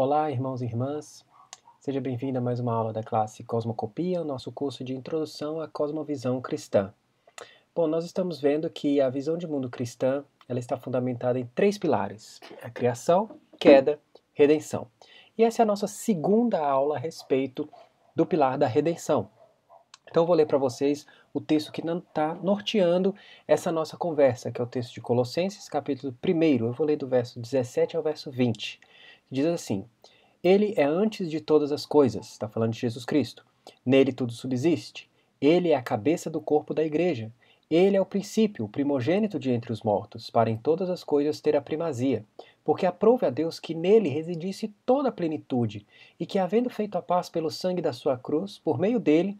Olá, irmãos e irmãs. Seja bem-vindo a mais uma aula da classe Cosmocopia, nosso curso de introdução à cosmovisão cristã. Bom, nós estamos vendo que a visão de mundo cristã, ela está fundamentada em três pilares: a criação, queda, redenção. E essa é a nossa segunda aula a respeito do pilar da redenção. Então eu vou ler para vocês o texto que está norteando essa nossa conversa, que é o texto de Colossenses, capítulo 1. Eu vou ler do verso 17 ao verso 20 diz assim: Ele é antes de todas as coisas, está falando de Jesus Cristo. Nele tudo subsiste. Ele é a cabeça do corpo da igreja. Ele é o princípio, o primogênito de entre os mortos, para em todas as coisas ter a primazia, porque aprove a Deus que nele residisse toda a plenitude, e que, havendo feito a paz pelo sangue da sua cruz, por meio dele,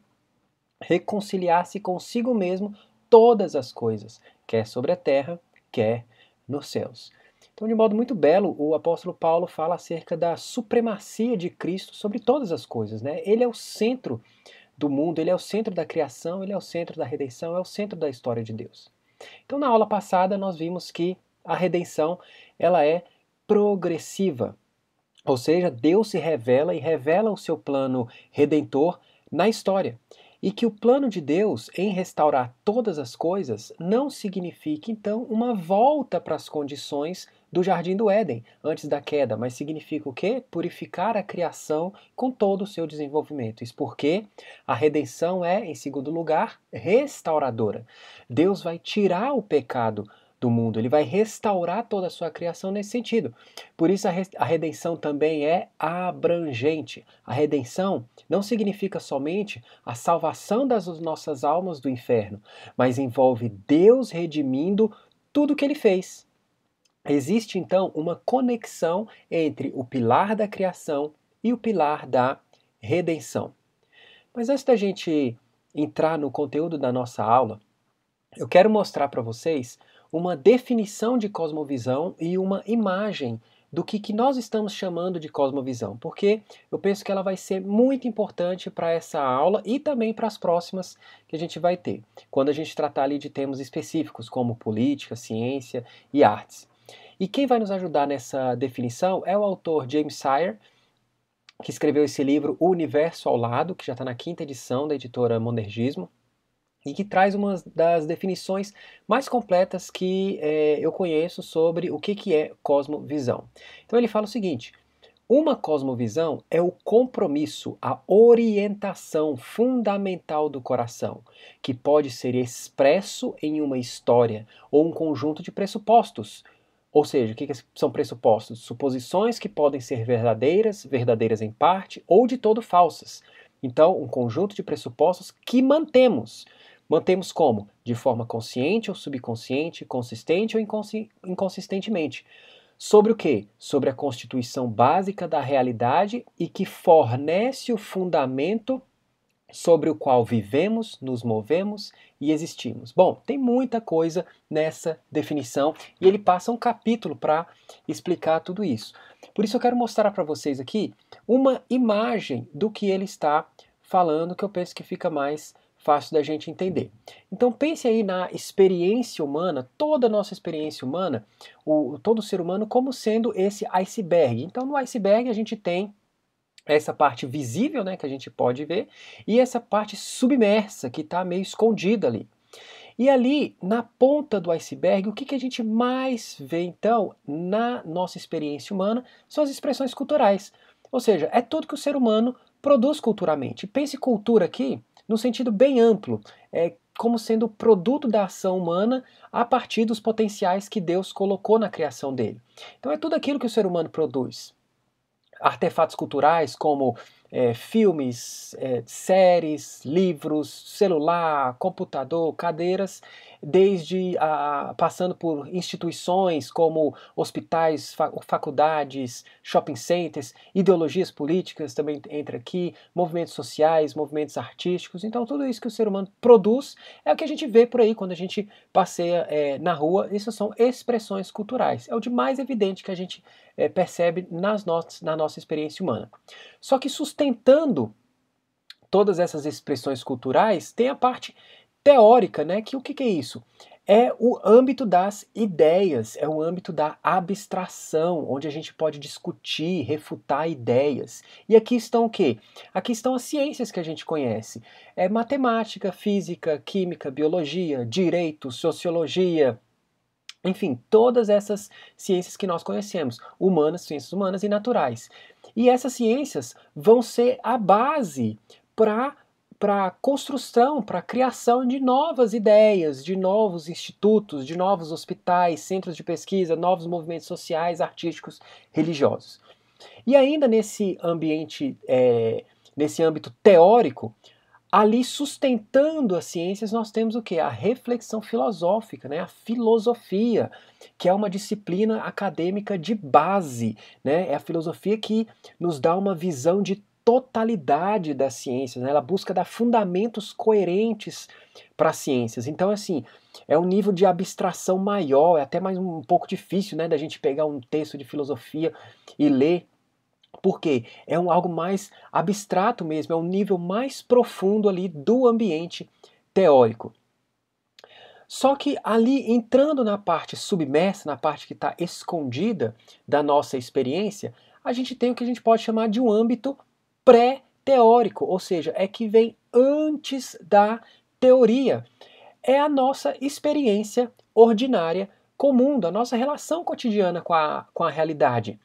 reconciliasse consigo mesmo todas as coisas, quer sobre a terra, quer nos céus. Então, de modo muito belo, o apóstolo Paulo fala acerca da supremacia de Cristo sobre todas as coisas. Né? Ele é o centro do mundo, ele é o centro da criação, ele é o centro da redenção, é o centro da história de Deus. Então, na aula passada, nós vimos que a redenção ela é progressiva. Ou seja, Deus se revela e revela o seu plano redentor na história. E que o plano de Deus em restaurar todas as coisas não significa, então, uma volta para as condições do jardim do Éden, antes da queda, mas significa o quê? Purificar a criação com todo o seu desenvolvimento. Isso porque a redenção é, em segundo lugar, restauradora. Deus vai tirar o pecado do mundo, ele vai restaurar toda a sua criação nesse sentido. Por isso a redenção também é abrangente. A redenção não significa somente a salvação das nossas almas do inferno, mas envolve Deus redimindo tudo que ele fez Existe então uma conexão entre o pilar da criação e o pilar da redenção. Mas antes da gente entrar no conteúdo da nossa aula, eu quero mostrar para vocês uma definição de cosmovisão e uma imagem do que, que nós estamos chamando de cosmovisão, porque eu penso que ela vai ser muito importante para essa aula e também para as próximas que a gente vai ter, quando a gente tratar ali de temas específicos como política, ciência e artes. E quem vai nos ajudar nessa definição é o autor James Sire, que escreveu esse livro O Universo ao Lado, que já está na quinta edição da editora Monergismo, e que traz uma das definições mais completas que é, eu conheço sobre o que, que é cosmovisão. Então ele fala o seguinte: uma cosmovisão é o compromisso, a orientação fundamental do coração, que pode ser expresso em uma história ou um conjunto de pressupostos, ou seja, o que, é, são pressupostos? Suposições que podem ser verdadeiras, verdadeiras em parte ou de todo falsas. Então, um conjunto de pressupostos que mantemos. Mantemos como? De forma consciente ou subconsciente, consistente ou inconsci inconsistentemente. Sobre o que? Sobre a constituição básica da realidade e que fornece o fundamento sobre o qual vivemos, nos movemos e existimos. Bom, tem muita coisa nessa definição e ele passa um capítulo para explicar tudo isso. Por isso eu quero mostrar para vocês aqui uma imagem do que ele está falando que eu penso que fica mais fácil da gente entender. Então pense aí na experiência humana, toda a nossa experiência humana, o, todo ser humano como sendo esse iceberg. Então no iceberg a gente tem essa parte visível, né, que a gente pode ver, e essa parte submersa, que está meio escondida ali. E ali, na ponta do iceberg, o que, que a gente mais vê, então, na nossa experiência humana, são as expressões culturais. Ou seja, é tudo que o ser humano produz culturalmente. Pense cultura aqui no sentido bem amplo, é como sendo produto da ação humana a partir dos potenciais que Deus colocou na criação dele. Então é tudo aquilo que o ser humano produz artefatos culturais como é, filmes, é, séries, livros, celular, computador, cadeiras desde a, ah, passando por instituições como hospitais, faculdades, shopping centers, ideologias políticas também entra aqui, movimentos sociais, movimentos artísticos. Então, tudo isso que o ser humano produz é o que a gente vê por aí quando a gente passeia é, na rua. Isso são expressões culturais. É o de mais evidente que a gente é, percebe nas nossas, na nossa experiência humana. Só que sustentando todas essas expressões culturais, tem a parte teórica, né? Que o que, que é isso? É o âmbito das ideias, é o âmbito da abstração, onde a gente pode discutir, refutar ideias. E aqui estão o quê? Aqui estão as ciências que a gente conhece: é matemática, física, química, biologia, direito, sociologia, enfim, todas essas ciências que nós conhecemos, humanas, ciências humanas e naturais. E essas ciências vão ser a base para para a construção, para a criação de novas ideias, de novos institutos, de novos hospitais, centros de pesquisa, novos movimentos sociais, artísticos, religiosos. E ainda nesse ambiente, é, nesse âmbito teórico, ali sustentando as ciências, nós temos o que? A reflexão filosófica, né? a filosofia, que é uma disciplina acadêmica de base. Né? É a filosofia que nos dá uma visão de totalidade das ciências, né? ela busca dar fundamentos coerentes para as ciências. Então, assim, é um nível de abstração maior, é até mais um, um pouco difícil né, da gente pegar um texto de filosofia e ler. Porque é um, algo mais abstrato mesmo, é um nível mais profundo ali do ambiente teórico. Só que ali entrando na parte submersa, na parte que está escondida da nossa experiência, a gente tem o que a gente pode chamar de um âmbito pré-teórico, ou seja, é que vem antes da teoria. É a nossa experiência ordinária com o mundo, a nossa relação cotidiana com a, com a realidade.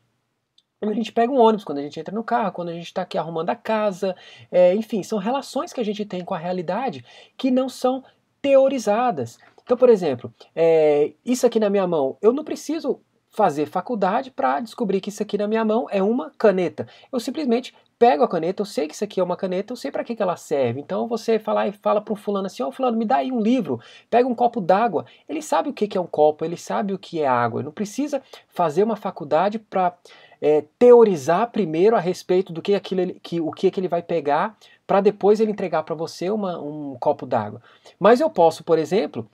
Quando a gente pega um ônibus, quando a gente entra no carro, quando a gente está aqui arrumando a casa, é, enfim, são relações que a gente tem com a realidade que não são teorizadas. Então, por exemplo, é, isso aqui na minha mão, eu não preciso fazer faculdade para descobrir que isso aqui na minha mão é uma caneta. Eu simplesmente pego a caneta, eu sei que isso aqui é uma caneta, eu sei para que, que ela serve. Então você fala e fala para o fulano assim: Ó, oh, fulano, me dá aí um livro, pega um copo d'água. Ele sabe o que, que é um copo, ele sabe o que é água. Ele não precisa fazer uma faculdade para é, teorizar primeiro a respeito do que aquilo que, o que, que ele vai pegar para depois ele entregar para você uma, um copo d'água. Mas eu posso, por exemplo,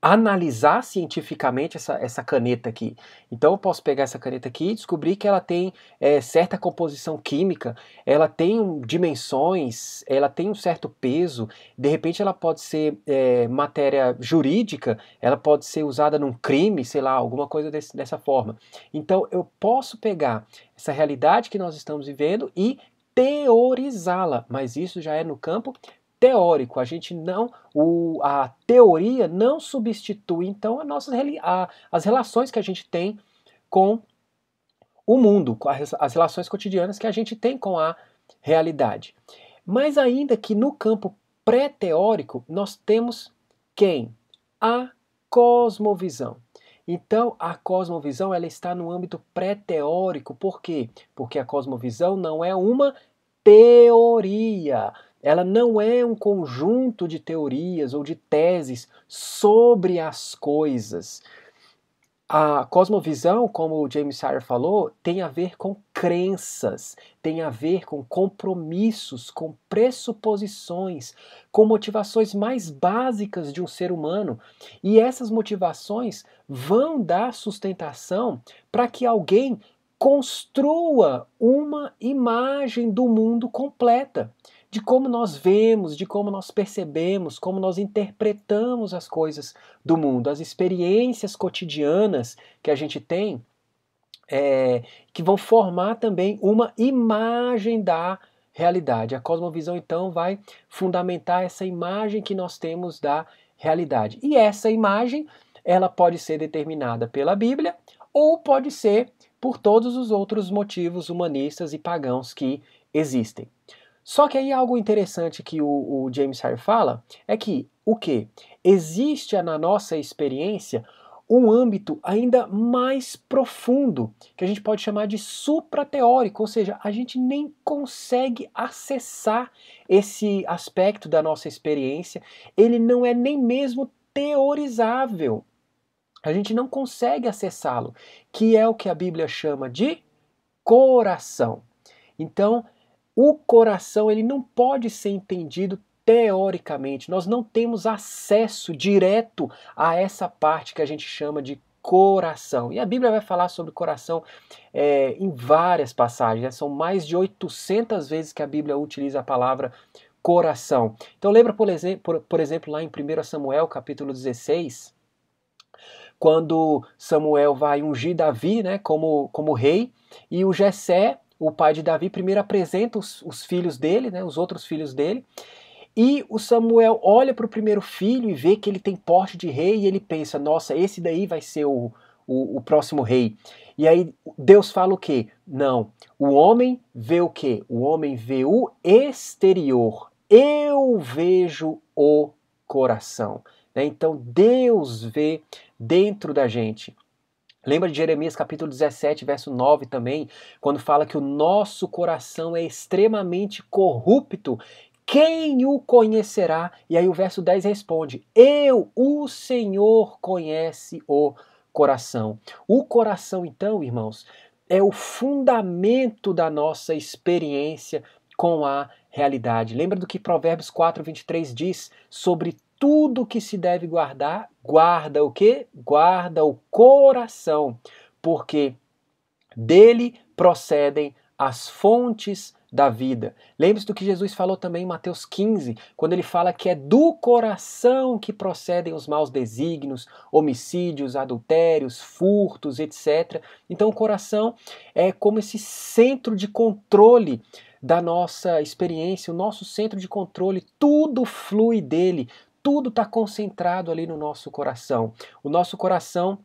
analisar cientificamente essa, essa caneta aqui. Então eu posso pegar essa caneta aqui e descobrir que ela tem é, certa composição química, ela tem dimensões, ela tem um certo peso, de repente ela pode ser é, matéria jurídica, ela pode ser usada num crime, sei lá, alguma coisa desse, dessa forma. Então eu posso pegar essa realidade que nós estamos vivendo e teorizá-la, mas isso já é no campo teórico. A gente não, o, a teoria não substitui então a nossas, a, as relações que a gente tem com o mundo, com as, as relações cotidianas que a gente tem com a realidade. Mas ainda que no campo pré-teórico nós temos quem? A cosmovisão. Então, a cosmovisão ela está no âmbito pré-teórico. Por quê? Porque a cosmovisão não é uma teoria. Ela não é um conjunto de teorias ou de teses sobre as coisas. A cosmovisão, como o James Sire falou, tem a ver com crenças, tem a ver com compromissos, com pressuposições, com motivações mais básicas de um ser humano. E essas motivações vão dar sustentação para que alguém construa uma imagem do mundo completa de como nós vemos, de como nós percebemos, como nós interpretamos as coisas do mundo, as experiências cotidianas que a gente tem, é, que vão formar também uma imagem da realidade. A cosmovisão, então, vai fundamentar essa imagem que nós temos da realidade. E essa imagem, ela pode ser determinada pela Bíblia ou pode ser por todos os outros motivos humanistas e pagãos que existem. Só que aí algo interessante que o, o James Hire fala é que o que? Existe na nossa experiência um âmbito ainda mais profundo, que a gente pode chamar de suprateórico, ou seja, a gente nem consegue acessar esse aspecto da nossa experiência, ele não é nem mesmo teorizável. A gente não consegue acessá-lo, que é o que a Bíblia chama de coração. Então, o coração ele não pode ser entendido teoricamente. Nós não temos acesso direto a essa parte que a gente chama de coração. E a Bíblia vai falar sobre coração é, em várias passagens. Né? São mais de 800 vezes que a Bíblia utiliza a palavra coração. Então lembra, por exemplo, por, por exemplo lá em 1 Samuel, capítulo 16, quando Samuel vai ungir Davi né, como, como rei, e o Jessé o pai de Davi primeiro apresenta os, os filhos dele, né, os outros filhos dele, e o Samuel olha para o primeiro filho e vê que ele tem porte de rei e ele pensa: nossa, esse daí vai ser o, o, o, próximo rei. E aí Deus fala o quê? Não. O homem vê o quê? O homem vê o exterior. Eu vejo o coração. Né? Então Deus vê dentro da gente. Lembra de Jeremias capítulo 17, verso 9 também, quando fala que o nosso coração é extremamente corrupto. Quem o conhecerá? E aí o verso 10 responde: Eu, o Senhor, conhece o coração. O coração, então, irmãos, é o fundamento da nossa experiência com a realidade. Lembra do que Provérbios 4, 23 diz sobre tudo que se deve guardar, guarda o quê? Guarda o coração, porque dele procedem as fontes da vida. Lembre-se do que Jesus falou também em Mateus 15, quando ele fala que é do coração que procedem os maus desígnios, homicídios, adultérios, furtos, etc. Então, o coração é como esse centro de controle da nossa experiência, o nosso centro de controle, tudo flui dele, tudo está concentrado ali no nosso coração. O nosso coração,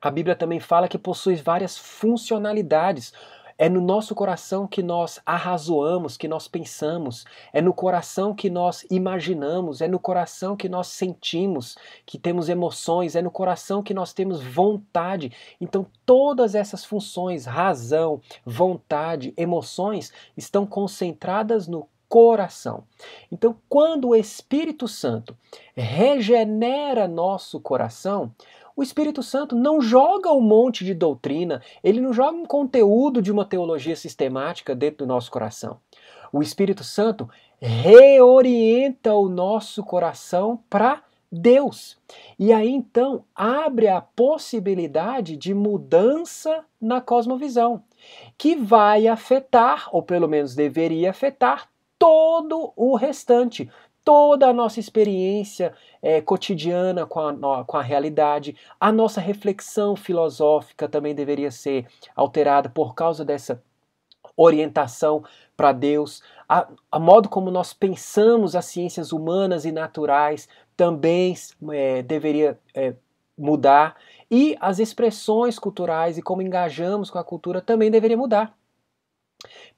a Bíblia também fala que possui várias funcionalidades. É no nosso coração que nós arrazoamos, que nós pensamos, é no coração que nós imaginamos, é no coração que nós sentimos, que temos emoções, é no coração que nós temos vontade. Então, todas essas funções, razão, vontade, emoções, estão concentradas no coração. Então, quando o Espírito Santo regenera nosso coração, o Espírito Santo não joga um monte de doutrina, ele não joga um conteúdo de uma teologia sistemática dentro do nosso coração. O Espírito Santo reorienta o nosso coração para Deus. E aí então abre a possibilidade de mudança na cosmovisão, que vai afetar, ou pelo menos deveria afetar, todo o restante, toda a nossa experiência é, cotidiana com a, com a realidade, a nossa reflexão filosófica também deveria ser alterada por causa dessa orientação para Deus, a, a, modo como nós pensamos as ciências humanas e naturais também é, deveria é, mudar e as expressões culturais e como engajamos com a cultura também deveria mudar.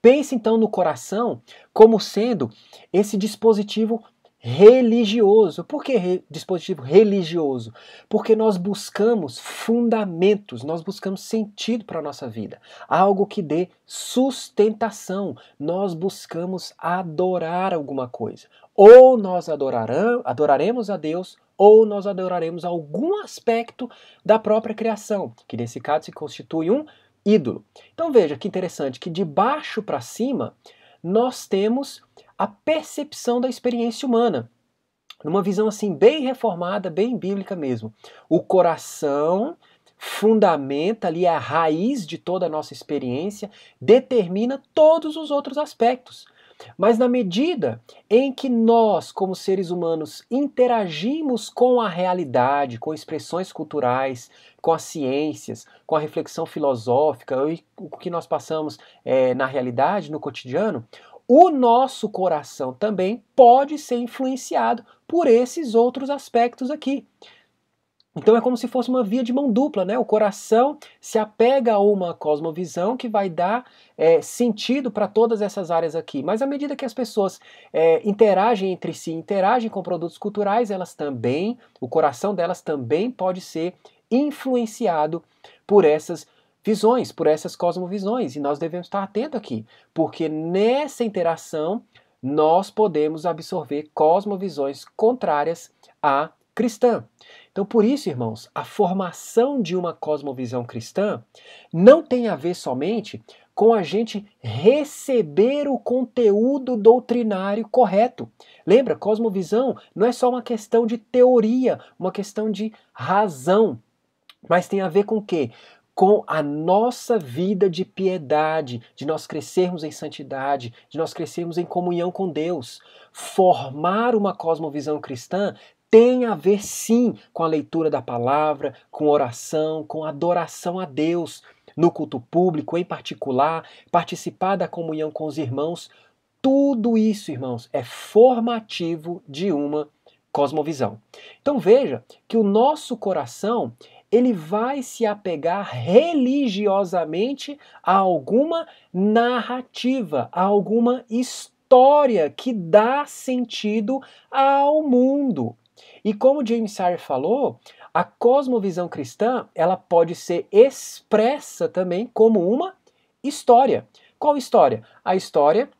Pense então no coração como sendo esse dispositivo religioso. Por que re, dispositivo religioso? Porque nós buscamos fundamentos, nós buscamos sentido para a nossa vida, algo que dê sustentação. Nós buscamos adorar alguma coisa. Ou nós adorarão, adoraremos a Deus, ou nós adoraremos algum aspecto da própria criação, que nesse caso se constitui um ídolo. Então veja que interessante que de baixo para cima nós temos a percepção da experiência humana, numa visão assim bem reformada, bem bíblica mesmo. O coração fundamenta ali a raiz de toda a nossa experiência, determina todos os outros aspectos. Mas na medida em que nós, como seres humanos, interagimos com a realidade, com expressões culturais, com as ciências, com a reflexão filosófica e o que nós passamos é, na realidade, no cotidiano, o nosso coração também pode ser influenciado por esses outros aspectos aqui. Então é como se fosse uma via de mão dupla, né? O coração se apega a uma cosmovisão que vai dar é, sentido para todas essas áreas aqui. Mas à medida que as pessoas é, interagem entre si, interagem com produtos culturais, elas também, o coração delas também pode ser influenciado por essas visões, por essas cosmovisões. E nós devemos estar atentos aqui, porque nessa interação nós podemos absorver cosmovisões contrárias à cristã. Então, por isso, irmãos, a formação de uma cosmovisão cristã não tem a ver somente com a gente receber o conteúdo doutrinário correto. Lembra, cosmovisão não é só uma questão de teoria, uma questão de razão, mas tem a ver com o quê? com a nossa vida de piedade, de nós crescermos em santidade, de nós crescermos em comunhão com Deus. Formar uma cosmovisão cristã tem a ver sim com a leitura da palavra, com oração, com adoração a Deus, no culto público em particular, participar da comunhão com os irmãos. Tudo isso, irmãos, é formativo de uma cosmovisão. Então veja que o nosso coração, ele vai se apegar religiosamente a alguma narrativa, a alguma história que dá sentido ao mundo e como James Sire falou, a cosmovisão cristã ela pode ser expressa também como uma história. Qual história? A história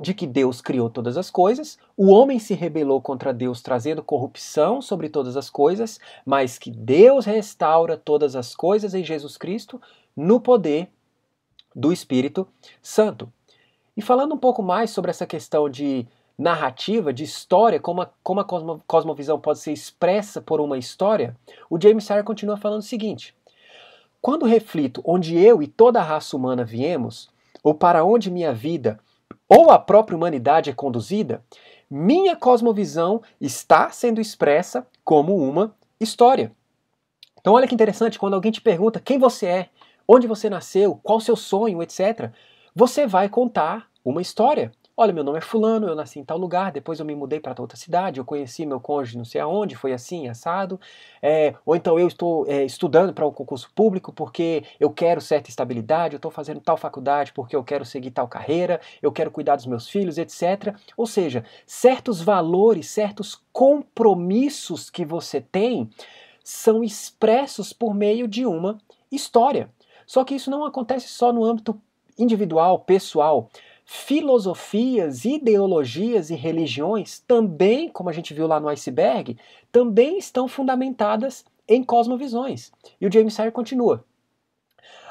de que Deus criou todas as coisas, o homem se rebelou contra Deus, trazendo corrupção sobre todas as coisas, mas que Deus restaura todas as coisas em Jesus Cristo no poder do Espírito Santo. E falando um pouco mais sobre essa questão de narrativa, de história, como a, como a cosmo, cosmovisão pode ser expressa por uma história, o James Sire continua falando o seguinte: Quando reflito onde eu e toda a raça humana viemos, ou para onde minha vida ou a própria humanidade é conduzida, minha cosmovisão está sendo expressa como uma história. Então, olha que interessante, quando alguém te pergunta quem você é, onde você nasceu, qual o seu sonho, etc., você vai contar uma história. Olha, meu nome é Fulano, eu nasci em tal lugar, depois eu me mudei para outra cidade, eu conheci meu cônjuge não sei aonde, foi assim, assado. É, ou então eu estou é, estudando para um concurso público porque eu quero certa estabilidade, eu estou fazendo tal faculdade porque eu quero seguir tal carreira, eu quero cuidar dos meus filhos, etc. Ou seja, certos valores, certos compromissos que você tem são expressos por meio de uma história. Só que isso não acontece só no âmbito individual, pessoal filosofias, ideologias e religiões também, como a gente viu lá no iceberg, também estão fundamentadas em cosmovisões. E o James Sire continua.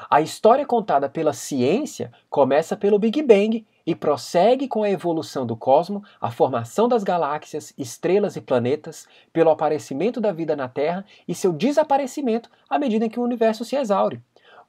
A história contada pela ciência começa pelo Big Bang e prossegue com a evolução do cosmo, a formação das galáxias, estrelas e planetas, pelo aparecimento da vida na Terra e seu desaparecimento à medida em que o universo se exaure.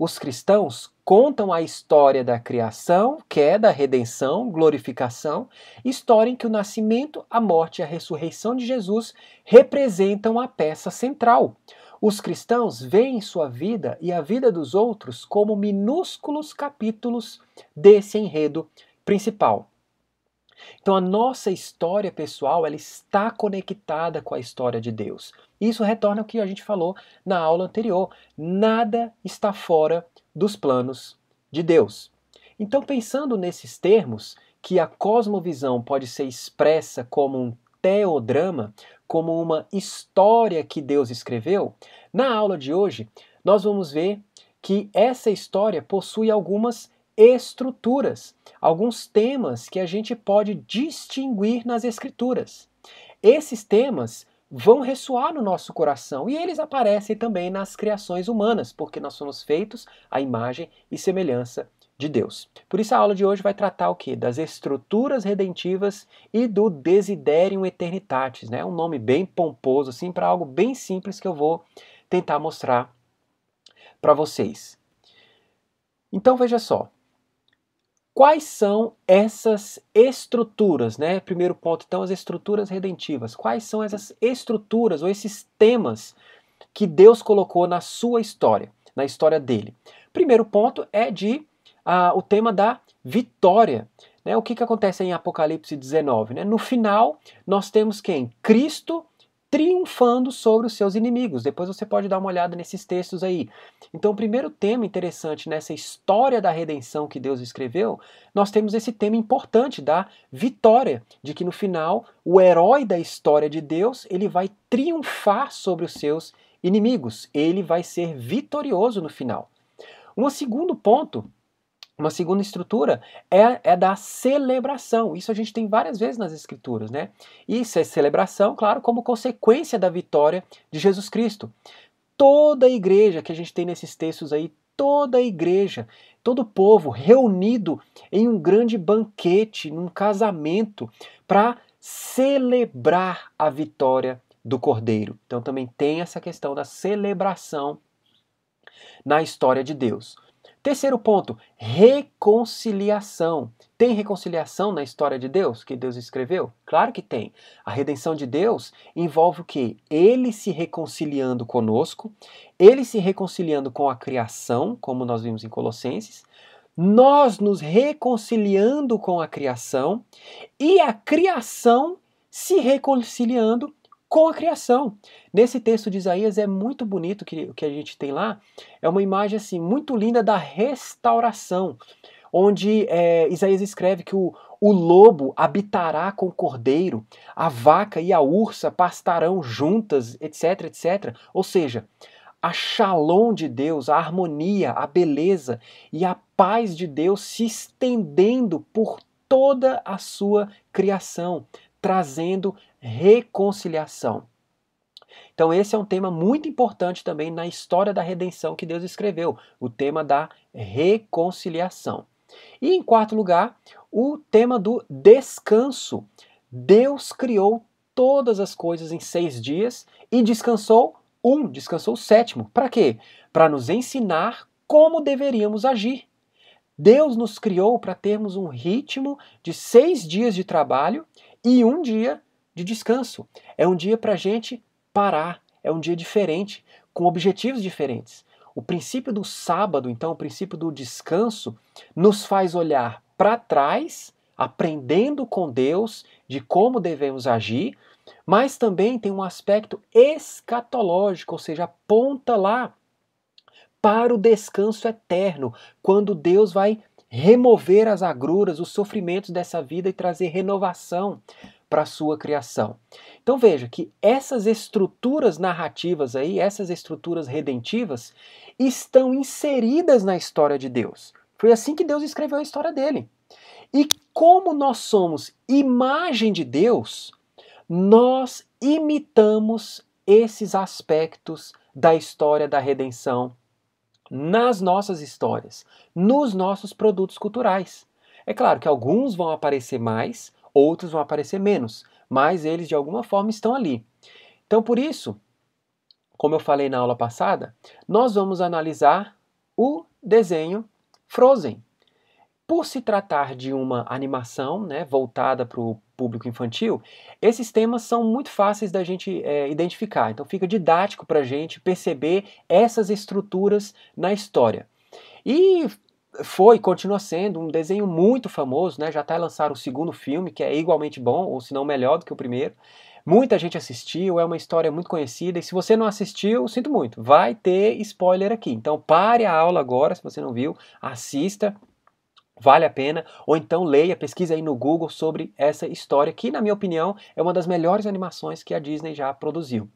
Os cristãos contam a história da criação, queda, é redenção, glorificação, história em que o nascimento, a morte e a ressurreição de Jesus representam a peça central. Os cristãos veem sua vida e a vida dos outros como minúsculos capítulos desse enredo principal. Então a nossa história pessoal ela está conectada com a história de Deus. Isso retorna ao que a gente falou na aula anterior. Nada está fora dos planos de Deus. Então, pensando nesses termos, que a cosmovisão pode ser expressa como um teodrama, como uma história que Deus escreveu, na aula de hoje nós vamos ver que essa história possui algumas estruturas, alguns temas que a gente pode distinguir nas escrituras. Esses temas vão ressoar no nosso coração e eles aparecem também nas criações humanas, porque nós somos feitos à imagem e semelhança de Deus. Por isso a aula de hoje vai tratar o que? Das estruturas redentivas e do desiderium eternitatis, né? Um nome bem pomposo assim para algo bem simples que eu vou tentar mostrar para vocês. Então veja só, Quais são essas estruturas, né? Primeiro ponto, então, as estruturas redentivas. Quais são essas estruturas ou esses temas que Deus colocou na sua história, na história dele? Primeiro ponto é de ah, o tema da vitória. Né? O que, que acontece em Apocalipse 19? Né? No final, nós temos quem? Cristo triunfando sobre os seus inimigos. Depois você pode dar uma olhada nesses textos aí. Então, o primeiro tema interessante nessa história da redenção que Deus escreveu, nós temos esse tema importante da vitória, de que no final o herói da história de Deus, ele vai triunfar sobre os seus inimigos. Ele vai ser vitorioso no final. Um segundo ponto uma segunda estrutura é, é da celebração. Isso a gente tem várias vezes nas Escrituras, né? Isso é celebração, claro, como consequência da vitória de Jesus Cristo. Toda a igreja que a gente tem nesses textos aí, toda a igreja, todo o povo reunido em um grande banquete, num casamento, para celebrar a vitória do Cordeiro. Então também tem essa questão da celebração na história de Deus. Terceiro ponto, reconciliação. Tem reconciliação na história de Deus que Deus escreveu? Claro que tem. A redenção de Deus envolve o quê? Ele se reconciliando conosco, ele se reconciliando com a criação, como nós vimos em Colossenses, nós nos reconciliando com a criação e a criação se reconciliando com a criação. Nesse texto de Isaías é muito bonito que que a gente tem lá. É uma imagem assim muito linda da restauração, onde é, Isaías escreve que o, o lobo habitará com o cordeiro, a vaca e a ursa pastarão juntas, etc, etc. Ou seja, a shalom de Deus, a harmonia, a beleza e a paz de Deus se estendendo por toda a sua criação, trazendo reconciliação. Então, esse é um tema muito importante também na história da redenção que Deus escreveu, o tema da reconciliação. E em quarto lugar, o tema do descanso. Deus criou todas as coisas em seis dias e descansou um, descansou o sétimo. Para quê? Para nos ensinar como deveríamos agir. Deus nos criou para termos um ritmo de seis dias de trabalho e um dia de descanso. É um dia para a gente parar. É um dia diferente, com objetivos diferentes. O princípio do sábado, então, o princípio do descanso, nos faz olhar para trás, aprendendo com Deus de como devemos agir, mas também tem um aspecto escatológico, ou seja, aponta lá para o descanso eterno, quando Deus vai remover as agruras, os sofrimentos dessa vida e trazer renovação para a sua criação. Então veja que essas estruturas narrativas aí, essas estruturas redentivas, estão inseridas na história de Deus. Foi assim que Deus escreveu a história dele. E como nós somos imagem de Deus, nós imitamos esses aspectos da história da redenção nas nossas histórias, nos nossos produtos culturais. É claro que alguns vão aparecer mais, outros vão aparecer menos, mas eles de alguma forma estão ali. Então, por isso, como eu falei na aula passada, nós vamos analisar o desenho Frozen. Por se tratar de uma animação né, voltada para o público infantil, esses temas são muito fáceis da gente é, identificar. Então, fica didático para a gente perceber essas estruturas na história. E foi, continua sendo um desenho muito famoso, né? Já até lançaram o segundo filme, que é igualmente bom, ou se não melhor do que o primeiro. Muita gente assistiu, é uma história muito conhecida, e se você não assistiu, sinto muito, vai ter spoiler aqui. Então pare a aula agora, se você não viu, assista, vale a pena, ou então leia, pesquisa aí no Google sobre essa história, que na minha opinião é uma das melhores animações que a Disney já produziu.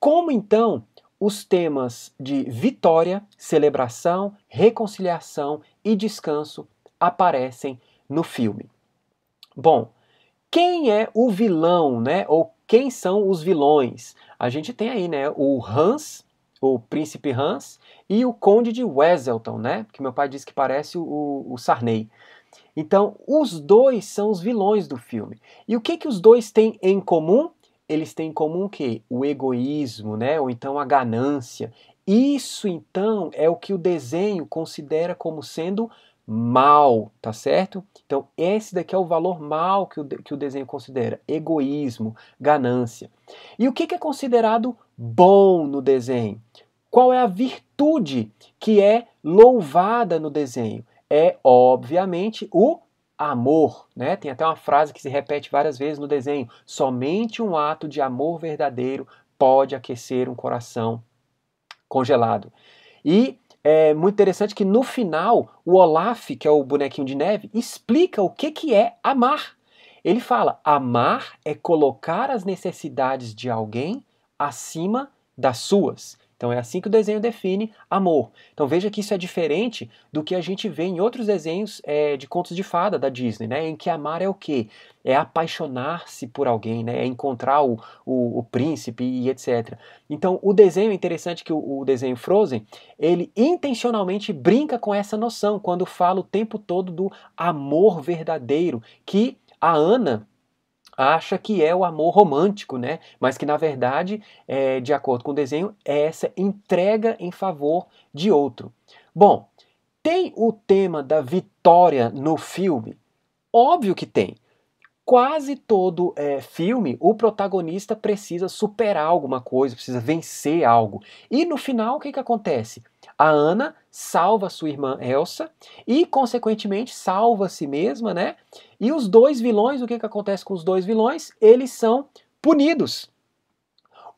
Como então os temas de vitória, celebração, reconciliação e descanso aparecem no filme. Bom, quem é o vilão, né? Ou quem são os vilões? A gente tem aí, né, o Hans, o príncipe Hans e o conde de Weselton, né? Que meu pai disse que parece o, o Sarney. Então, os dois são os vilões do filme. E o que que os dois têm em comum? eles têm em comum o quê? O egoísmo, né? Ou então a ganância. Isso então é o que o desenho considera como sendo mal, tá certo? Então, esse daqui é o valor mal que o, que o desenho considera: egoísmo, ganância. E o que, que é considerado bom no desenho? Qual é a virtude que é louvada no desenho? É, obviamente, o amor, né? Tem até uma frase que se repete várias vezes no desenho: somente um ato de amor verdadeiro pode aquecer um coração congelado. E é muito interessante que no final o Olaf, que é o bonequinho de neve, explica o que que é amar. Ele fala: amar é colocar as necessidades de alguém acima das suas. Então é assim que o desenho define amor. Então veja que isso é diferente do que a gente vê em outros desenhos é, de contos de fada da Disney, né? Em que amar é o quê? É apaixonar-se por alguém, né? É encontrar o, o, o, príncipe e etc. Então o desenho, é interessante que o, o desenho Frozen, ele intencionalmente brinca com essa noção quando fala o tempo todo do amor verdadeiro que a Ana acha que é o amor romântico, né? Mas que na verdade, é, de acordo com o desenho, é essa entrega em favor de outro. Bom, tem o tema da vitória no filme? Óbvio que tem. Quase todo é, filme, o protagonista precisa superar alguma coisa, precisa vencer algo. E no final, o que, que acontece? A Ana salva sua irmã Elsa e, consequentemente, salva a si mesma, né? E os dois vilões, o que, que acontece com os dois vilões? Eles são punidos.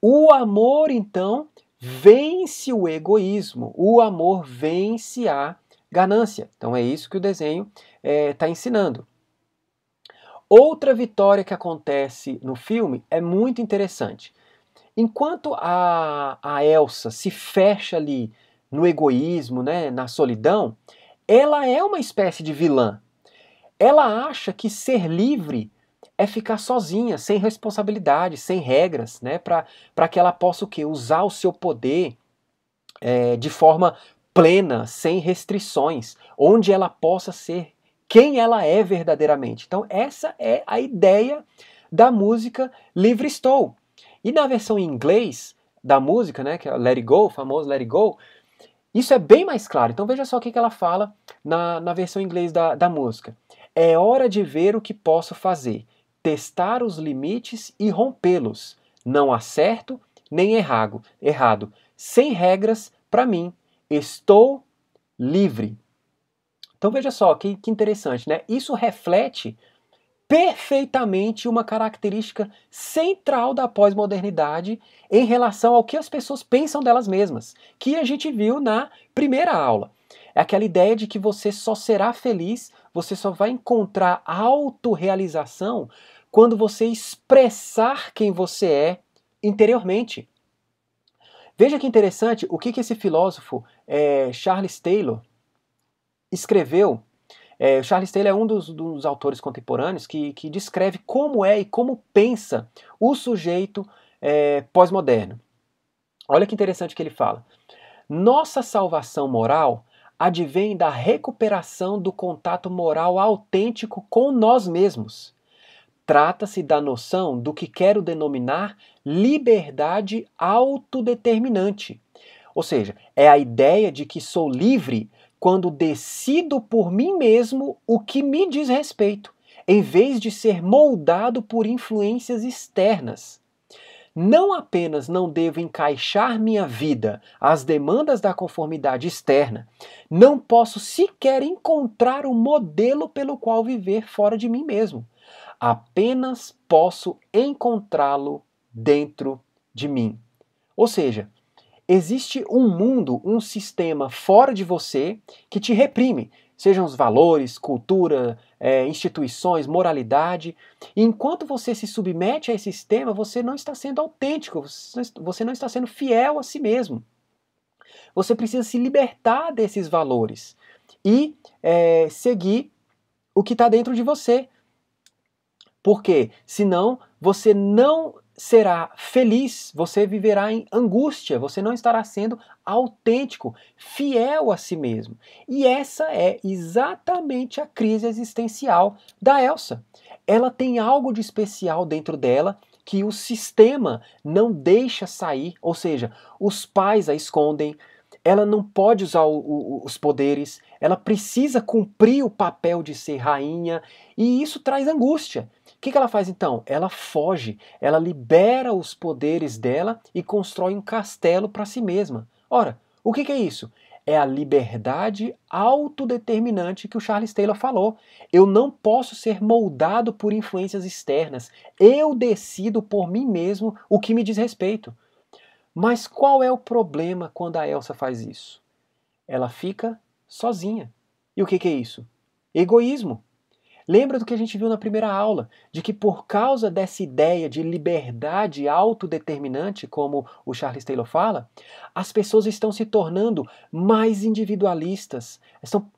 O amor, então, vence o egoísmo. O amor vence a ganância. Então é isso que o desenho está é, tá ensinando. Outra vitória que acontece no filme é muito interessante. Enquanto a, a Elsa se fecha ali no egoísmo, né, na solidão, ela é uma espécie de vilã. Ela acha que ser livre é ficar sozinha, sem responsabilidade, sem regras, né, para que ela possa o quê? usar o seu poder é, de forma plena, sem restrições, onde ela possa ser quem ela é verdadeiramente. Então, essa é a ideia da música Livre Estou. E na versão em inglês da música, né, que é Let It Go, o famoso Let It Go, isso é bem mais claro. Então veja só o que, ela fala na, na versão inglesa inglês da, da música. É hora de ver o que posso fazer, testar os limites e rompê-los. Não há certo nem errado. errado. Sem regras, para mim, estou livre. Então veja só que, que interessante, né? Isso reflete perfeitamente uma característica central da pós-modernidade em relação ao que as pessoas pensam delas mesmas, que a gente viu na primeira aula. É aquela ideia de que você só será feliz, você só vai encontrar autorrealização quando você expressar quem você é interiormente. Veja que interessante o que, que esse filósofo é, Charles Taylor escreveu é, Charles Taylor é um dos, dos autores contemporâneos que, que, descreve como é e como pensa o sujeito é, pós-moderno. Olha que interessante que ele fala. Nossa salvação moral advém da recuperação do contato moral autêntico com nós mesmos. Trata-se da noção do que quero denominar liberdade autodeterminante. Ou seja, é a ideia de que sou livre quando decido por mim mesmo o que me diz respeito, em vez de ser moldado por influências externas. Não apenas não devo encaixar minha vida às demandas da conformidade externa, não posso sequer encontrar o um modelo pelo qual viver fora de mim mesmo. Apenas posso encontrá-lo dentro de mim. Ou seja, existe um mundo, um sistema fora de você que te reprime, sejam os valores, cultura, é, instituições, moralidade. E enquanto você se submete a esse sistema, você não está sendo autêntico, você não está sendo fiel a si mesmo. Você precisa se libertar desses valores e é, seguir o que está dentro de você. Porque senão você não será feliz, você viverá em angústia, você não estará sendo autêntico, fiel a si mesmo. E essa é exatamente a crise existencial da Elsa. Ela tem algo de especial dentro dela que o sistema não deixa sair, ou seja, os pais a escondem, ela não pode usar o, o, os poderes, ela precisa cumprir o papel de ser rainha, e isso traz angústia. O que, que ela faz então? Ela foge, ela libera os poderes dela e constrói um castelo para si mesma. Ora, o que, que é isso? é a liberdade autodeterminante que o Charles Taylor falou. Eu não posso ser moldado por influências externas. Eu decido por mim mesmo o que me diz respeito. Mas qual é o problema quando a Elsa faz isso? Ela fica sozinha. E o que, que é isso? Egoísmo. Lembra do que a gente viu na primeira aula, de que por causa dessa ideia de liberdade autodeterminante, como o Charles Taylor fala, as pessoas estão se tornando mais individualistas, estão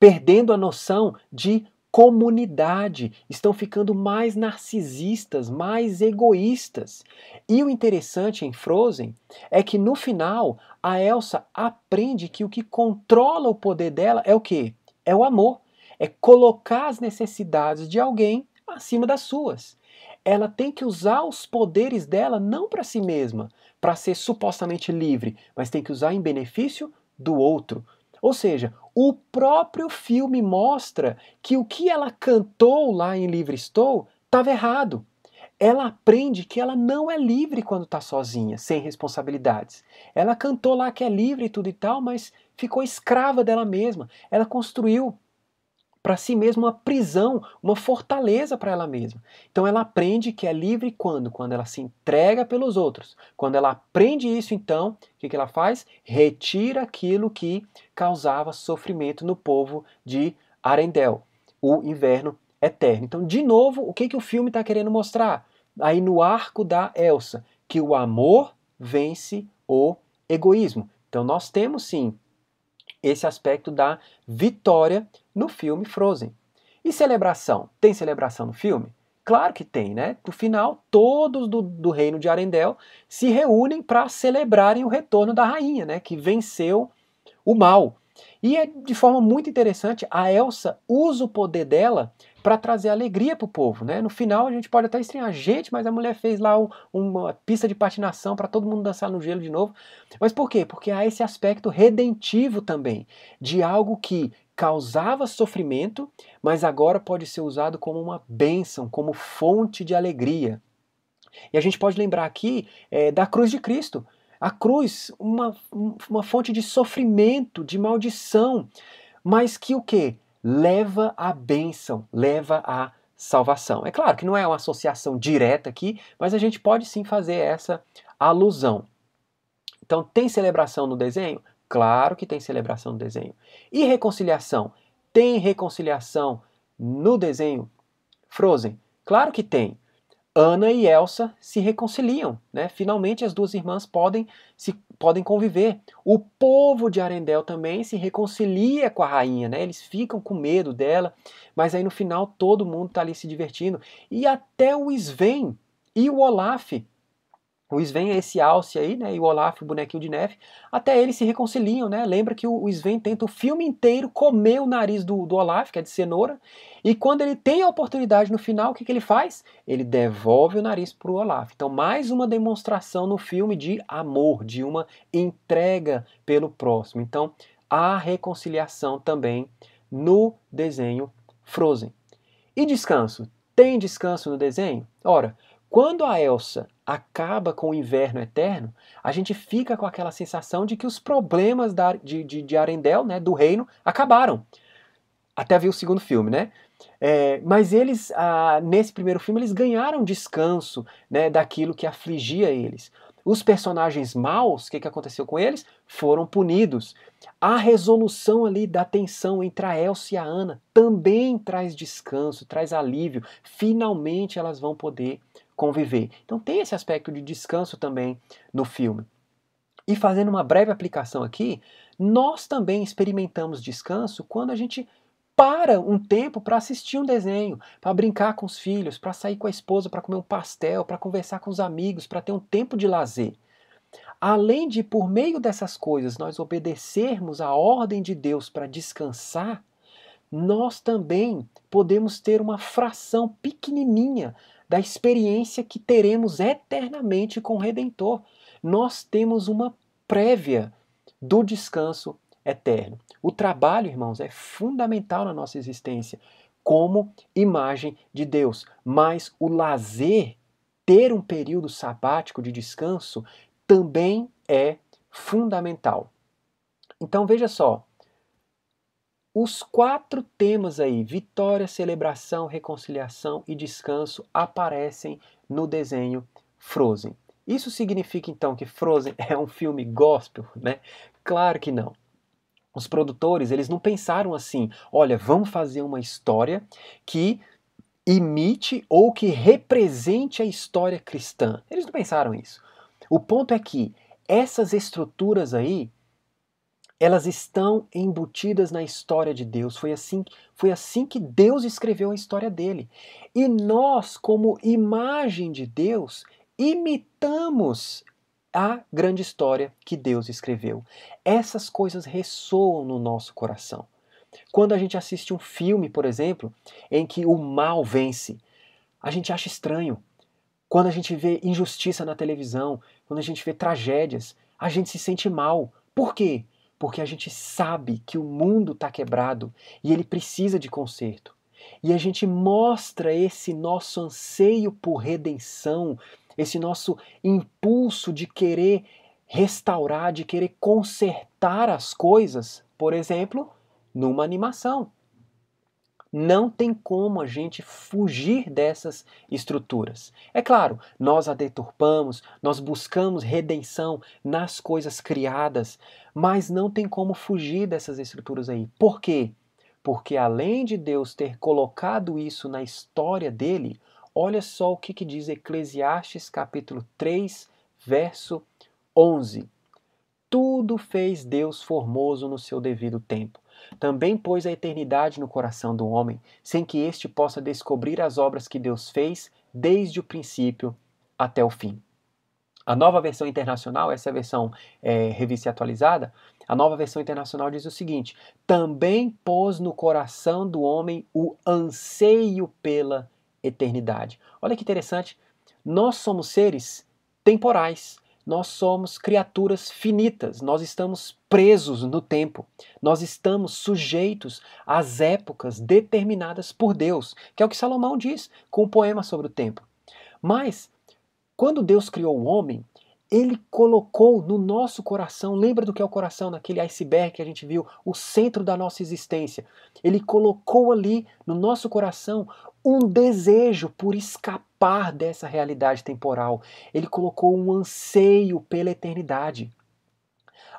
perdendo a noção de comunidade, estão ficando mais narcisistas, mais egoístas. E o interessante em Frozen é que no final a Elsa aprende que o que controla o poder dela é o quê? É o amor é colocar as necessidades de alguém acima das suas. Ela tem que usar os poderes dela não para si mesma, para ser supostamente livre, mas tem que usar em benefício do outro. Ou seja, o próprio filme mostra que o que ela cantou lá em Livre Estou estava errado. Ela aprende que ela não é livre quando está sozinha, sem responsabilidades. Ela cantou lá que é livre e tudo e tal, mas ficou escrava dela mesma. Ela construiu para si mesma uma prisão, uma fortaleza para ela mesma. Então ela aprende que é livre quando? Quando ela se entrega pelos outros. Quando ela aprende isso, então, o que, que ela faz? Retira aquilo que causava sofrimento no povo de Arendel, o inverno eterno. Então, de novo, o que, que o filme está querendo mostrar? Aí no arco da Elsa, que o amor vence o egoísmo. Então, nós temos sim esse aspecto da vitória no filme Frozen. E celebração? Tem celebração no filme? Claro que tem, né? No final, todos do, do reino de Arendel se reúnem para celebrarem o retorno da rainha, né? Que venceu o mal. E é de forma muito interessante, a Elsa usa o poder dela para trazer alegria para o povo. Né? No final a gente pode até estranhar, gente, mas a mulher fez lá um, uma pista de patinação para todo mundo dançar no gelo de novo. Mas por quê? Porque há esse aspecto redentivo também, de algo que causava sofrimento, mas agora pode ser usado como uma bênção, como fonte de alegria. E a gente pode lembrar aqui é, da cruz de Cristo. A cruz, uma, uma fonte de sofrimento, de maldição, mas que o que? Leva à bênção, leva à salvação. É claro que não é uma associação direta aqui, mas a gente pode sim fazer essa alusão. Então, tem celebração no desenho? Claro que tem celebração no desenho. E reconciliação? Tem reconciliação no desenho Frozen? Claro que tem. Ana e Elsa se reconciliam, né? Finalmente as duas irmãs podem se podem conviver. O povo de Arendelle também se reconcilia com a rainha, né? Eles ficam com medo dela, mas aí no final todo mundo está ali se divertindo e até o Sven e o Olaf o Sven é esse alce aí, né, e o Olaf, o bonequinho de neve, até eles se reconciliam, né, lembra que o Sven tenta o filme inteiro comer o nariz do, do Olaf, que é de cenoura, e quando ele tem a oportunidade no final, o que, que ele faz? Ele devolve o nariz para o Olaf. Então, mais uma demonstração no filme de amor, de uma entrega pelo próximo. Então, há reconciliação também no desenho Frozen. E descanso? Tem descanso no desenho? Ora, quando a Elsa acaba com o inverno eterno, a gente fica com aquela sensação de que os problemas da, de, de, de Arendelle, né, do reino, acabaram. Até ver o segundo filme, né? É, mas eles, ah, nesse primeiro filme, eles ganharam descanso né, daquilo que afligia eles. Os personagens maus, o que, que aconteceu com eles? Foram punidos. A resolução ali da tensão entre a Elsa e a Ana também traz descanso, traz alívio. Finalmente elas vão poder conviver. Então tem esse aspecto de descanso também no filme. E fazendo uma breve aplicação aqui, nós também experimentamos descanso quando a gente para um tempo para assistir um desenho, para brincar com os filhos, para sair com a esposa, para comer um pastel, para conversar com os amigos, para ter um tempo de lazer. Além de, por meio dessas coisas, nós obedecermos à ordem de Deus para descansar, nós também podemos ter uma fração pequenininha da experiência que teremos eternamente com o Redentor. Nós temos uma prévia do descanso eterno. O trabalho, irmãos, é fundamental na nossa existência como imagem de Deus, mas o lazer, ter um período sabático de descanso, também é fundamental. Então veja só, os quatro temas aí, vitória, celebração, reconciliação e descanso, aparecem no desenho Frozen. Isso significa então que Frozen é um filme gospel, né? Claro que não. Os produtores, eles não pensaram assim, olha, vamos fazer uma história que imite ou que represente a história cristã. Eles não pensaram isso. O ponto é que essas estruturas aí, elas estão embutidas na história de Deus. Foi assim, foi assim que Deus escreveu a história dele. E nós, como imagem de Deus, imitamos a grande história que Deus escreveu. Essas coisas ressoam no nosso coração. Quando a gente assiste um filme, por exemplo, em que o mal vence, a gente acha estranho. Quando a gente vê injustiça na televisão, quando a gente vê tragédias, a gente se sente mal. Por quê? porque a gente sabe que o mundo está quebrado e ele precisa de conserto. E a gente mostra esse nosso anseio por redenção, esse nosso impulso de querer restaurar, de querer consertar as coisas, por exemplo, numa animação. Não tem como a gente fugir dessas estruturas. É claro, nós a deturpamos, nós buscamos redenção nas coisas criadas, mas não tem como fugir dessas estruturas aí. Por quê? Porque além de Deus ter colocado isso na história dele, olha só o que, que diz Eclesiastes capítulo 3, verso 11. Tudo fez Deus formoso no seu devido tempo. Também pôs a eternidade no coração do homem, sem que este possa descobrir as obras que Deus fez desde o princípio até o fim. A nova versão internacional, essa versão é, revista e atualizada, a nova versão internacional diz o seguinte: também pôs no coração do homem o anseio pela eternidade. Olha que interessante, nós somos seres temporais nós somos criaturas finitas, nós estamos presos no tempo, nós estamos sujeitos às épocas determinadas por Deus, que é o que Salomão diz com o poema sobre o tempo. Mas, quando Deus criou o homem, ele colocou no nosso coração, lembra do que é o coração, naquele iceberg que a gente viu, o centro da nossa existência. Ele colocou ali no nosso coração um desejo por escapar dessa realidade temporal. Ele colocou um anseio pela eternidade.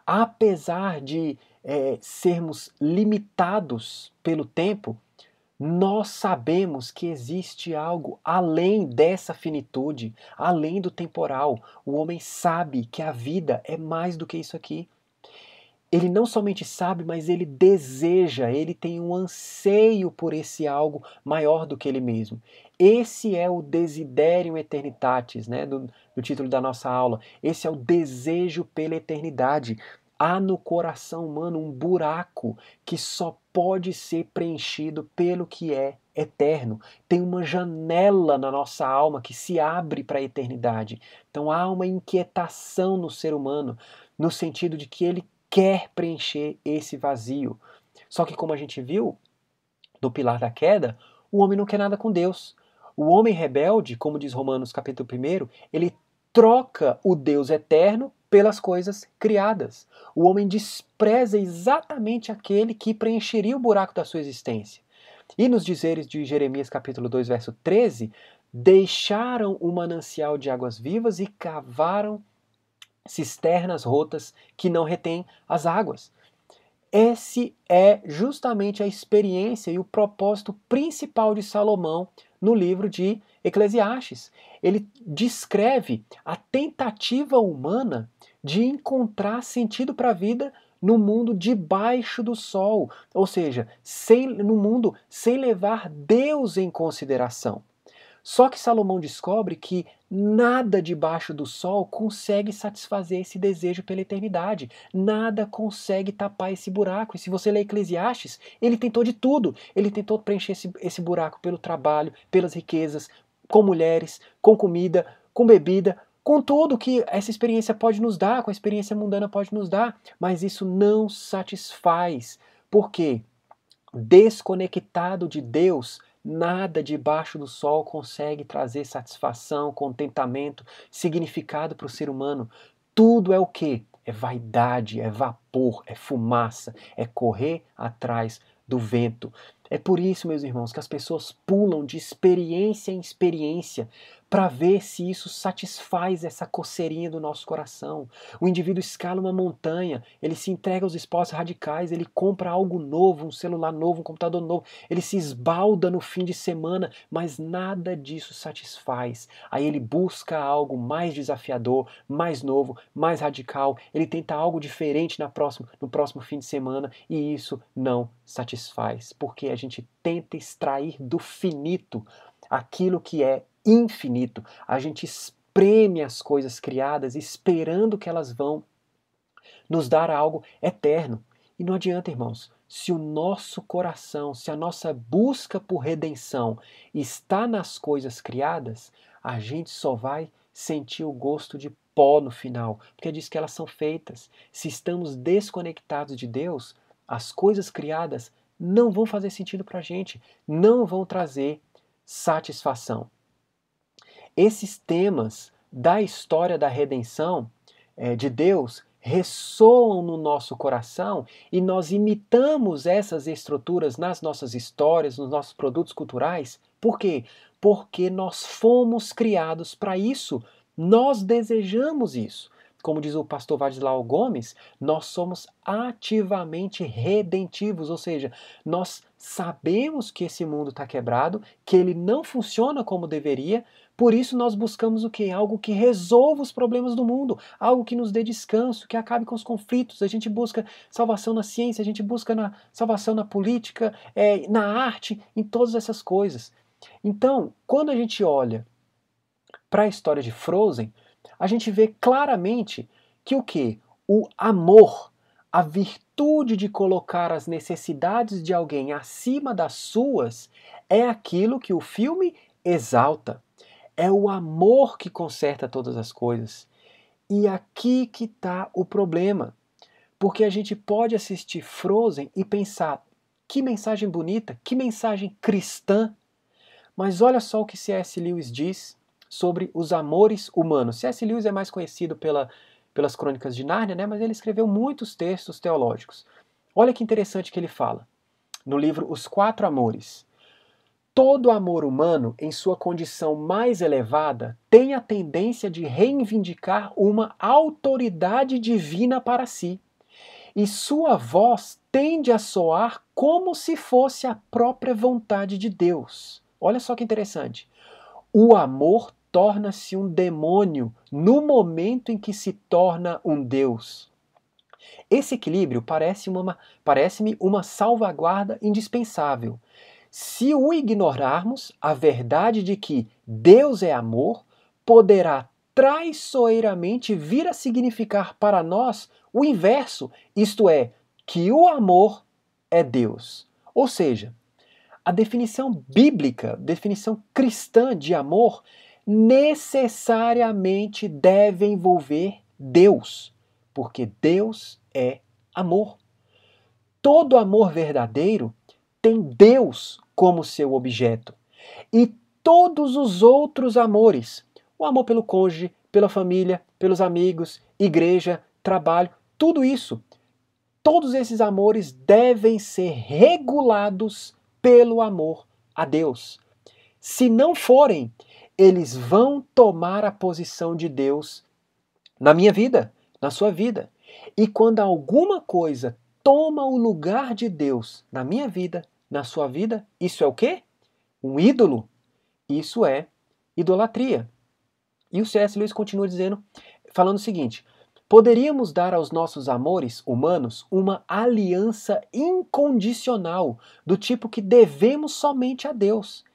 Apesar de é, sermos limitados pelo tempo, nós sabemos que existe algo além dessa finitude, além do temporal. O homem sabe que a vida é mais do que isso aqui. Ele não somente sabe, mas ele deseja, ele tem um anseio por esse algo maior do que ele mesmo. Esse é o desiderium eternitatis, né, do, do título da nossa aula. Esse é o desejo pela eternidade. Há no coração humano um buraco que só pode ser preenchido pelo que é eterno. Tem uma janela na nossa alma que se abre para a eternidade. Então há uma inquietação no ser humano, no sentido de que ele quer preencher esse vazio. Só que, como a gente viu do pilar da queda, o homem não quer nada com Deus. O homem rebelde, como diz Romanos capítulo 1, ele troca o Deus eterno pelas coisas criadas. O homem despreza exatamente aquele que preencheria o buraco da sua existência. E nos dizeres de Jeremias capítulo 2, verso 13, deixaram o manancial de águas vivas e cavaram cisternas rotas que não retêm as águas. Esse é justamente a experiência e o propósito principal de Salomão no livro de Eclesiastes. Ele descreve a tentativa humana de encontrar sentido para a vida no mundo debaixo do sol, ou seja, sem, no mundo sem levar Deus em consideração. Só que Salomão descobre que nada debaixo do sol consegue satisfazer esse desejo pela eternidade. Nada consegue tapar esse buraco. E se você ler Eclesiastes, ele tentou de tudo. Ele tentou preencher esse, esse buraco pelo trabalho, pelas riquezas, com mulheres, com comida, com bebida, com tudo que essa experiência pode nos dar, com a experiência mundana pode nos dar, mas isso não satisfaz. Por quê? Desconectado de Deus, Nada debaixo do sol consegue trazer satisfação, contentamento, significado para o ser humano. Tudo é o que? É vaidade, é vapor, é fumaça, é correr atrás do vento. É por isso, meus irmãos, que as pessoas pulam de experiência em experiência, para ver se isso satisfaz essa coceirinha do nosso coração. O indivíduo escala uma montanha, ele se entrega aos esportes radicais, ele compra algo novo, um celular novo, um computador novo, ele se esbalda no fim de semana, mas nada disso satisfaz. Aí ele busca algo mais desafiador, mais novo, mais radical, ele tenta algo diferente na próxima, no próximo fim de semana e isso não satisfaz, porque a gente tenta extrair do finito aquilo que é infinito. A gente espreme as coisas criadas esperando que elas vão nos dar algo eterno. E não adianta, irmãos, se o nosso coração, se a nossa busca por redenção está nas coisas criadas, a gente só vai sentir o gosto de pó no final, porque diz que elas são feitas. Se estamos desconectados de Deus, as coisas criadas não vão fazer sentido para a gente, não vão trazer satisfação esses temas da história da redenção é, de Deus ressoam no nosso coração e nós imitamos essas estruturas nas nossas histórias, nos nossos produtos culturais. Por quê? Porque nós fomos criados para isso, nós desejamos isso. Como diz o pastor Vadislau Gomes, nós somos ativamente redentivos, ou seja, nós sabemos que esse mundo está quebrado, que ele não funciona como deveria, por isso nós buscamos o que? Algo que resolva os problemas do mundo, algo que nos dê descanso, que acabe com os conflitos. A gente busca salvação na ciência, a gente busca na salvação na política, é, na arte, em todas essas coisas. Então, quando a gente olha para a história de Frozen, a gente vê claramente que o que? O amor, a virtude de colocar as necessidades de alguém acima das suas é aquilo que o filme exalta. É o amor que conserta todas as coisas. E aqui que está o problema. Porque a gente pode assistir Frozen e pensar: que mensagem bonita, que mensagem cristã. Mas olha só o que C.S. Lewis diz sobre os amores humanos. C.S. Lewis é mais conhecido pela, pelas crônicas de Nárnia, né? mas ele escreveu muitos textos teológicos. Olha que interessante que ele fala no livro Os Quatro Amores todo amor humano, em sua condição mais elevada, tem a tendência de reivindicar uma autoridade divina para si. E sua voz tende a soar como se fosse a própria vontade de Deus. Olha só que interessante. O amor torna-se um demônio no momento em que se torna um Deus. Esse equilíbrio parece-me uma, parece uma salvaguarda indispensável se o ignorarmos, a verdade de que Deus é amor poderá traiçoeiramente vir a significar para nós o inverso, isto é, que o amor é Deus. Ou seja, a definição bíblica, definição cristã de amor, necessariamente deve envolver Deus, porque Deus é amor. Todo amor verdadeiro tem Deus como seu objeto. E todos os outros amores, o amor pelo cônjuge, pela família, pelos amigos, igreja, trabalho, tudo isso, todos esses amores devem ser regulados pelo amor a Deus. Se não forem, eles vão tomar a posição de Deus na minha vida, na sua vida. E quando alguma coisa toma o lugar de Deus na minha vida, na sua vida, isso é o quê? Um ídolo. Isso é idolatria. E o C.S. Lewis continua dizendo, falando o seguinte: poderíamos dar aos nossos amores humanos uma aliança incondicional, do tipo que devemos somente a Deus.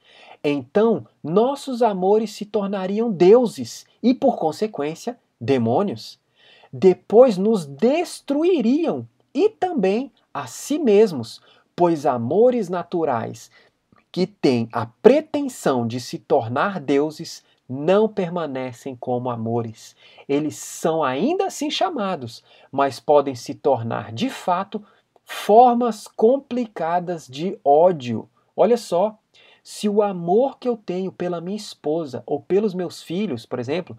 Então, nossos amores se tornariam deuses e, por consequência, demônios. Depois nos destruiriam e também a si mesmos, pois amores naturais que têm a pretensão de se tornar deuses não permanecem como amores. Eles são ainda assim chamados, mas podem se tornar de fato formas complicadas de ódio. Olha só, se o amor que eu tenho pela minha esposa ou pelos meus filhos, por exemplo,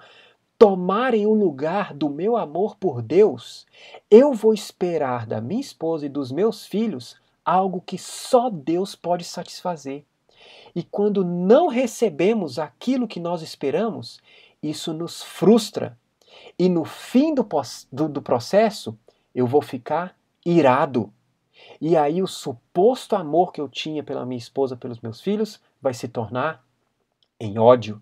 tomarem o lugar do meu amor por Deus, eu vou esperar da minha esposa e dos meus filhos algo que só Deus pode satisfazer. E quando não recebemos aquilo que nós esperamos, isso nos frustra. E no fim do, do, do processo, eu vou ficar irado. E aí o suposto amor que eu tinha pela minha esposa, pelos meus filhos, vai se tornar em ódio,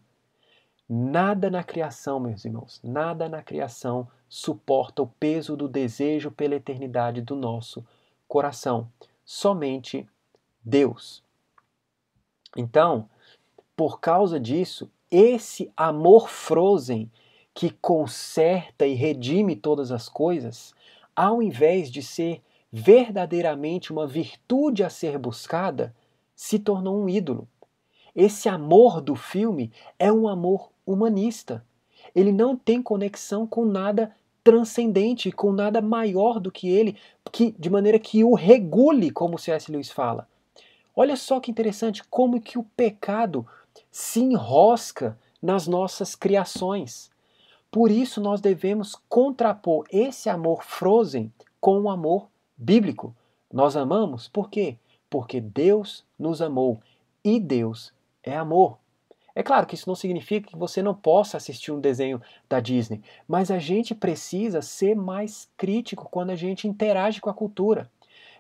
Nada na criação, meus irmãos, nada na criação suporta o peso do desejo pela eternidade do nosso coração. Somente Deus. Então, por causa disso, esse amor frozen que conserta e redime todas as coisas, ao invés de ser verdadeiramente uma virtude a ser buscada, se tornou um ídolo. Esse amor do filme é um amor humanista. Ele não tem conexão com nada transcendente, com nada maior do que ele, que, de maneira que o regule, como C.S. Lewis fala. Olha só que interessante como que o pecado se enrosca nas nossas criações. Por isso nós devemos contrapor esse amor frozen com o amor bíblico. Nós amamos por quê? Porque Deus nos amou e Deus é amor. É claro que isso não significa que você não possa assistir um desenho da Disney, mas a gente precisa ser mais crítico quando a gente interage com a cultura.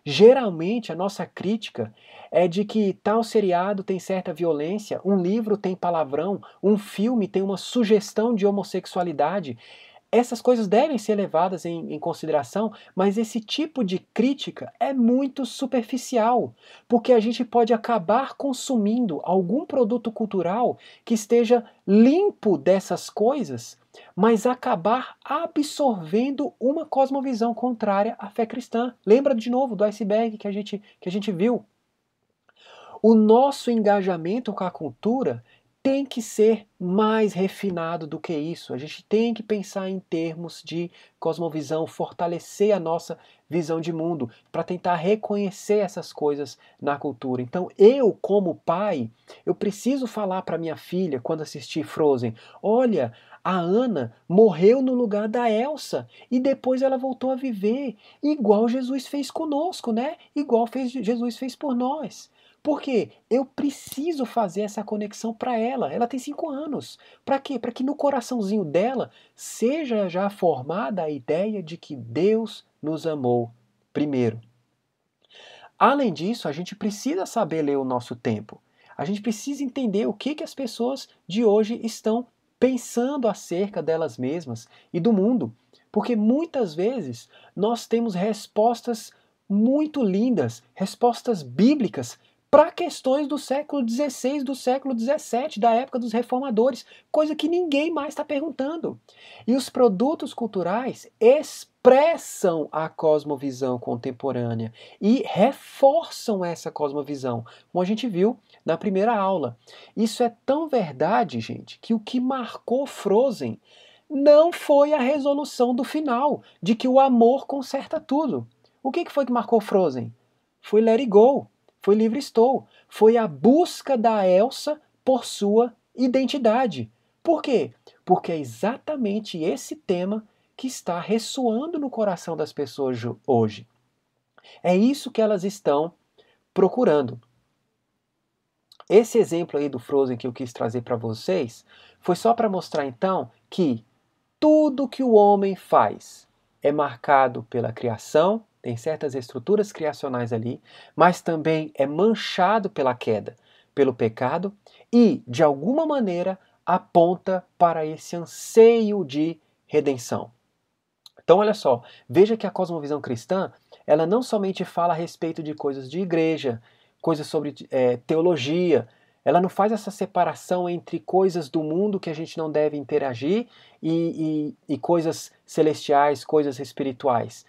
Geralmente a nossa crítica é de que tal seriado tem certa violência, um livro tem palavrão, um filme tem uma sugestão de homossexualidade. Essas coisas devem ser levadas em, em, consideração, mas esse tipo de crítica é muito superficial, porque a gente pode acabar consumindo algum produto cultural que esteja limpo dessas coisas, mas acabar absorvendo uma cosmovisão contrária à fé cristã. Lembra de novo do iceberg que a gente, que a gente viu? O nosso engajamento com a cultura tem que ser mais refinado do que isso. A gente tem que pensar em termos de cosmovisão, fortalecer a nossa visão de mundo, para tentar reconhecer essas coisas na cultura. Então, eu, como pai, eu preciso falar para minha filha quando assistir Frozen: olha, a Ana morreu no lugar da Elsa e depois ela voltou a viver, igual Jesus fez conosco, né? Igual fez, Jesus fez por nós. Porque eu preciso fazer essa conexão para ela. Ela tem cinco anos. Para quê? Para que no coraçãozinho dela seja já formada a ideia de que Deus nos amou primeiro. Além disso, a gente precisa saber ler o nosso tempo. A gente precisa entender o que, que as pessoas de hoje estão pensando acerca delas mesmas e do mundo. Porque muitas vezes nós temos respostas muito lindas, respostas bíblicas para questões do século XVI, do século XVII, da época dos reformadores, coisa que ninguém mais está perguntando. E os produtos culturais expressam a cosmovisão contemporânea e reforçam essa cosmovisão, como a gente viu na primeira aula. Isso é tão verdade, gente, que o que marcou Frozen não foi a resolução do final, de que o amor conserta tudo. O que foi que marcou Frozen? Foi Let It Go foi livre estou. Foi a busca da Elsa por sua identidade. Por quê? Porque é exatamente esse tema que está ressoando no coração das pessoas hoje. É isso que elas estão procurando. Esse exemplo aí do Frozen que eu quis trazer para vocês foi só para mostrar então que tudo que o homem faz é marcado pela criação, tem certas estruturas criacionais ali, mas também é manchado pela queda, pelo pecado e, de alguma maneira, aponta para esse anseio de redenção. Então, olha só, veja que a cosmovisão cristã, ela não somente fala a respeito de coisas de igreja, coisas sobre é, teologia, ela não faz essa separação entre coisas do mundo que a gente não deve interagir e, e, e coisas celestiais, coisas espirituais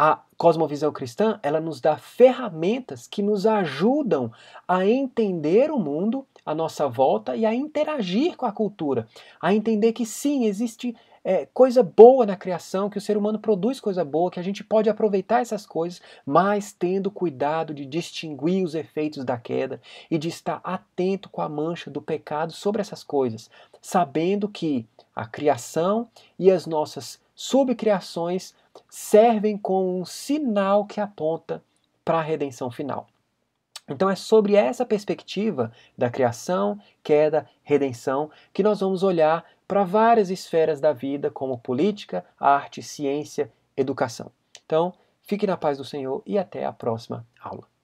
a cosmovisão cristã, ela nos dá ferramentas que nos ajudam a entender o mundo à nossa volta e a interagir com a cultura, a entender que sim, existe é, coisa boa na criação, que o ser humano produz coisa boa, que a gente pode aproveitar essas coisas, mas tendo cuidado de distinguir os efeitos da queda e de estar atento com a mancha do pecado sobre essas coisas, sabendo que a criação e as nossas subcriações servem como um sinal que aponta para a redenção final. Então é sobre essa perspectiva da criação, queda, redenção que nós vamos olhar para várias esferas da vida, como política, arte, ciência, educação. Então, fique na paz do Senhor e até a próxima aula.